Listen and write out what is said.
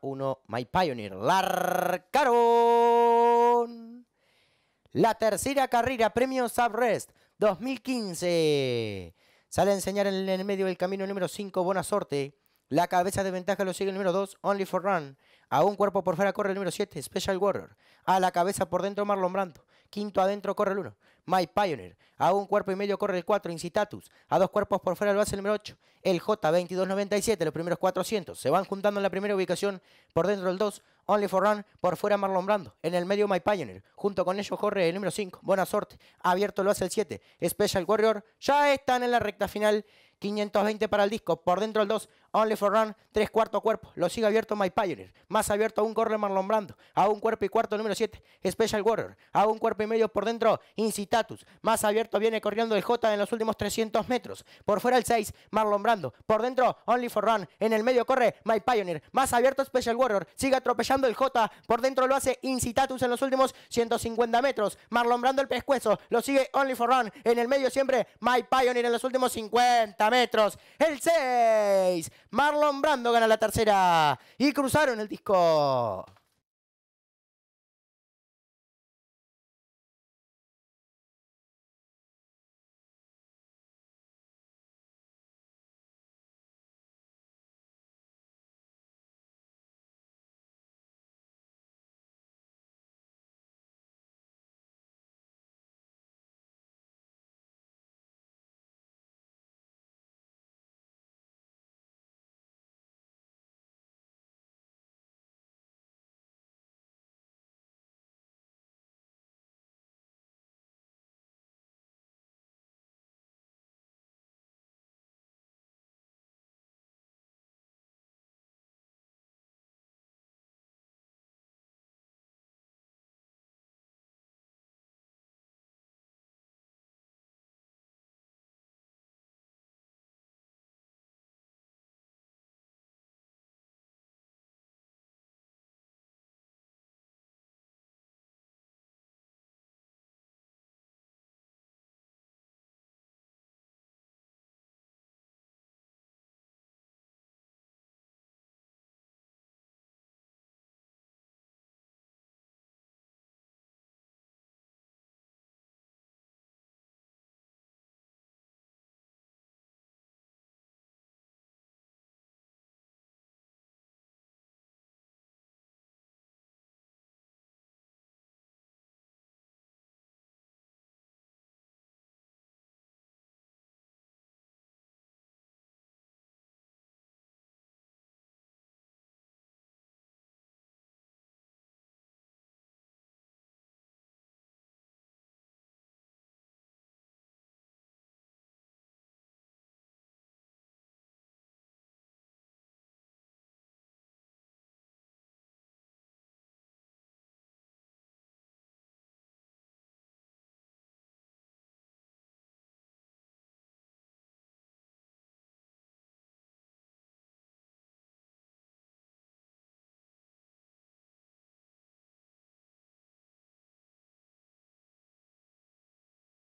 1, My Pioneer. ¡Larcaron! La tercera carrera, premio Subrest 2015. Sale a enseñar en el medio del camino número 5, Buena Sorte. La cabeza de ventaja lo sigue el número 2, Only for Run. A un cuerpo por fuera corre el número 7, Special Warrior. A la cabeza por dentro, Marlon Brando. Quinto adentro corre el 1. My Pioneer. A un cuerpo y medio corre el 4, Incitatus. A dos cuerpos por fuera lo hace el número 8, el J2297, los primeros 400. Se van juntando en la primera ubicación, por dentro el 2, Only for Run, por fuera Marlon Brando. En el medio My Pioneer. Junto con ellos corre el número 5, Buena Suerte. Abierto lo hace el 7, Special Warrior. Ya están en la recta final. 520 para el disco, por dentro el 2, Only for Run, tres cuarto cuerpo. Lo sigue abierto My Pioneer. Más abierto aún corre Marlon Brando. A un cuerpo y cuarto número 7. Special Warrior. A un cuerpo y medio por dentro. Incitatus. Más abierto viene corriendo el J en los últimos 300 metros. Por fuera el 6. Marlon Brando. Por dentro Only for Run. En el medio corre My Pioneer. Más abierto Special Warrior. Sigue atropellando el J. Por dentro lo hace Incitatus en los últimos 150 metros. Marlon Brando el pescuezo. Lo sigue Only for Run. En el medio siempre My Pioneer en los últimos 50 metros. El 6. Marlon Brando gana la tercera y cruzaron el disco.